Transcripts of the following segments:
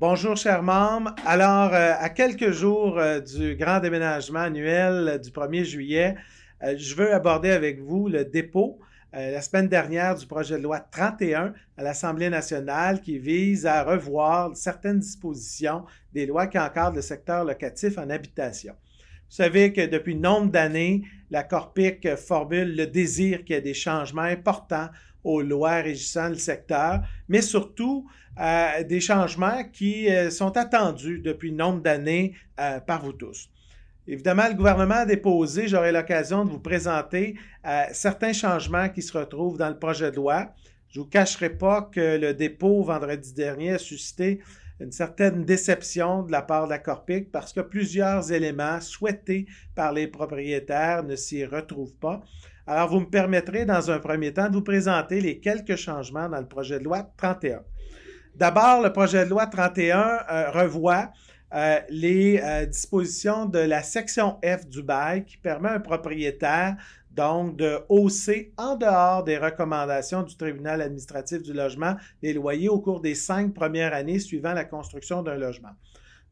Bonjour, chers membres. Alors, euh, à quelques jours euh, du grand déménagement annuel euh, du 1er juillet, je veux aborder avec vous le dépôt la semaine dernière du projet de loi 31 à l'Assemblée nationale qui vise à revoir certaines dispositions des lois qui encadrent le secteur locatif en habitation. Vous savez que depuis nombre d'années, la Corpic formule le désir qu'il y ait des changements importants aux lois régissant le secteur, mais surtout euh, des changements qui euh, sont attendus depuis nombre d'années euh, par vous tous. Évidemment, le gouvernement a déposé, j'aurai l'occasion de vous présenter certains changements qui se retrouvent dans le projet de loi. Je ne vous cacherai pas que le dépôt vendredi dernier a suscité une certaine déception de la part de la Corpic parce que plusieurs éléments souhaités par les propriétaires ne s'y retrouvent pas. Alors, vous me permettrez dans un premier temps de vous présenter les quelques changements dans le projet de loi 31. D'abord, le projet de loi 31 euh, revoit euh, les euh, dispositions de la section F du bail qui permet à un propriétaire donc de hausser en dehors des recommandations du tribunal administratif du logement les loyers au cours des cinq premières années suivant la construction d'un logement.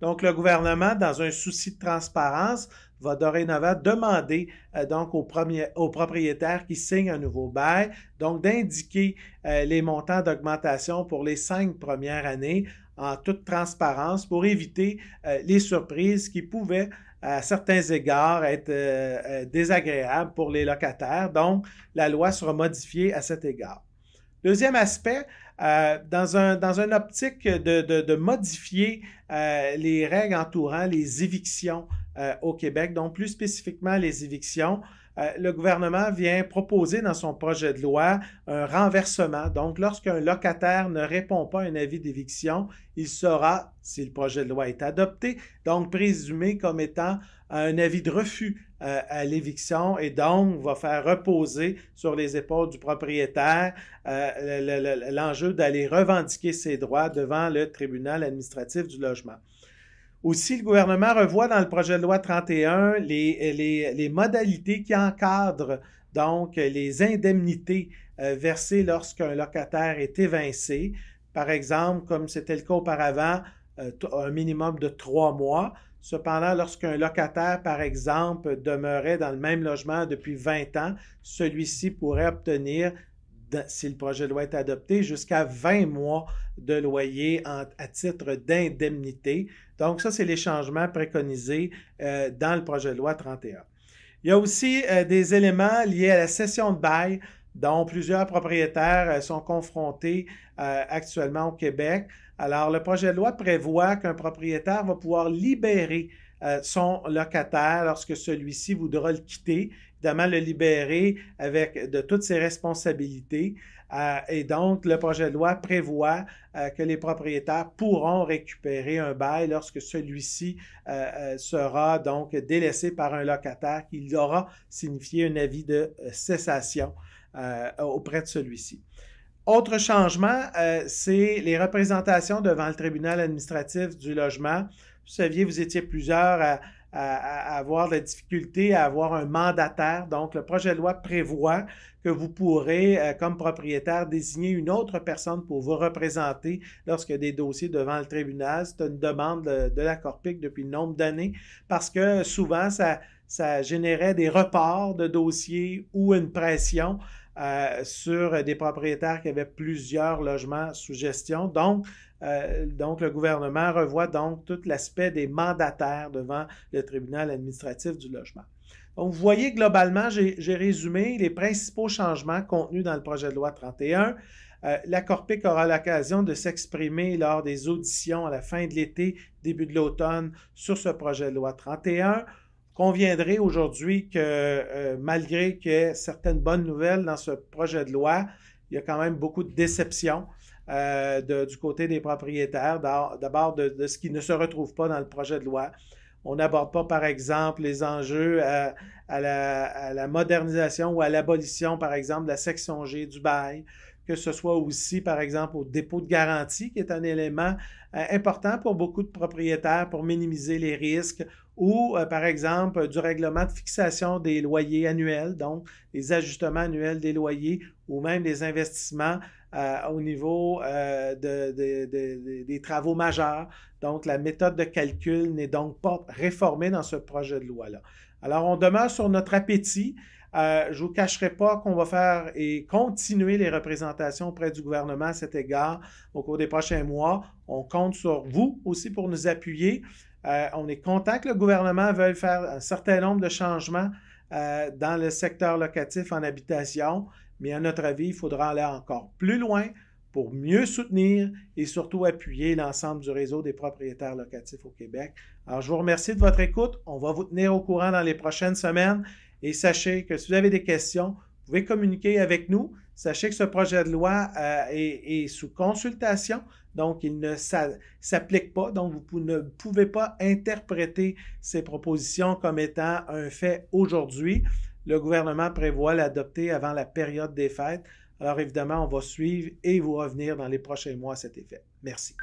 Donc le gouvernement, dans un souci de transparence, va dorénavant demander euh, donc aux, propriétaires qui signent un nouveau bail, donc d'indiquer les montants d'augmentation pour les cinq premières années en toute transparence pour éviter euh, les surprises qui pouvaient à certains égards être euh, euh, désagréables pour les locataires. Donc, la loi sera modifiée à cet égard. Deuxième aspect, dans, un, une optique de, modifier les règles entourant les évictions au Québec, donc plus spécifiquement les évictions, euh, le gouvernement vient proposer dans son projet de loi un renversement. Donc, lorsqu'un locataire ne répond pas à un avis d'éviction, il sera, si le projet de loi est adopté, donc présumé comme étant un avis de refus euh, à l'éviction et donc va faire reposer sur les épaules du propriétaire euh, l'enjeu d'aller revendiquer ses droits devant le tribunal administratif du logement. Aussi, le gouvernement revoit dans le projet de loi 31 les, les, modalités qui encadrent donc les indemnités euh, versées lorsqu'un locataire est évincé. Par exemple, comme c'était le cas auparavant, euh, un minimum de trois mois. Cependant, lorsqu'un locataire, par exemple, demeurait dans le même logement depuis 20 ans, celui-ci pourrait obtenir si le projet de loi est adopté, jusqu'à 20 mois de loyer à titre d'indemnité. Donc, ça, c'est les changements préconisés euh, dans le projet de loi 31. Il y a aussi euh, des éléments liés à la cession de bail dont plusieurs propriétaires euh, sont confrontés actuellement au Québec. Alors, le projet de loi prévoit qu'un propriétaire va pouvoir libérer euh, son locataire lorsque celui-ci voudra le quitter, évidemment le libérer avec de toutes ses responsabilités. Euh, et donc, le projet de loi prévoit euh, que les propriétaires pourront récupérer un bail lorsque celui-ci sera donc délaissé par un locataire qui aura signifié un avis de cessation auprès de celui-ci. Autre changement, c'est les représentations devant le tribunal administratif du logement vous saviez, vous étiez plusieurs à, avoir de la difficulté à avoir un mandataire. Donc, le projet de loi prévoit que vous pourrez, euh, comme propriétaire, désigner une autre personne pour vous représenter lorsque des dossiers devant le tribunal. C'est une demande de, la Corpic depuis le nombre d'années parce que souvent, ça, ça générait des reports de dossiers ou une pression euh, sur des propriétaires qui avaient plusieurs logements sous gestion. Donc, euh, donc, le gouvernement revoit donc tout l'aspect des mandataires devant le tribunal administratif du logement. Donc, vous voyez globalement, j'ai résumé les principaux changements contenus dans le projet de loi 31. Euh, la Corpic aura l'occasion de s'exprimer lors des auditions à la fin de l'été, début de l'automne sur ce projet de loi 31. Conviendrait aujourd'hui que euh, malgré qu'il certaines bonnes nouvelles dans ce projet de loi, il y a quand même beaucoup de déceptions euh, du côté des propriétaires, d'abord de, ce qui ne se retrouve pas dans le projet de loi. On n'aborde pas, par exemple, les enjeux la, à la, modernisation ou à l'abolition, par exemple, de la section G du bail que ce soit aussi, par exemple, au dépôt de garantie, qui est un élément euh, important pour beaucoup de propriétaires pour minimiser les risques, ou, euh, par exemple, du règlement de fixation des loyers annuels, donc les ajustements annuels des loyers, ou même des investissements euh, au niveau des travaux majeurs. Donc, la méthode de calcul n'est donc pas réformée dans ce projet de loi-là. Alors, on demeure sur notre appétit. Euh, je ne vous cacherai pas qu'on va faire et continuer les représentations auprès du gouvernement à cet égard au cours des prochains mois. On compte sur vous aussi pour nous appuyer. Euh, on est content que le gouvernement veuille faire un certain nombre de changements euh, dans le secteur locatif en habitation, mais à notre avis, il faudra aller encore plus loin pour mieux soutenir et surtout appuyer l'ensemble du réseau des propriétaires locatifs au Québec. Alors, je vous remercie de votre écoute. On va vous tenir au courant dans les prochaines semaines et sachez que si vous avez des questions, vous pouvez communiquer avec nous. Sachez que ce projet de loi euh, est, est, sous consultation, donc il ne s'applique pas, donc vous ne pouvez pas interpréter ces propositions comme étant un fait aujourd'hui. Le gouvernement prévoit l'adopter avant la période des fêtes. Alors évidemment, on va suivre et vous revenir dans les prochains mois à cet effet. Merci.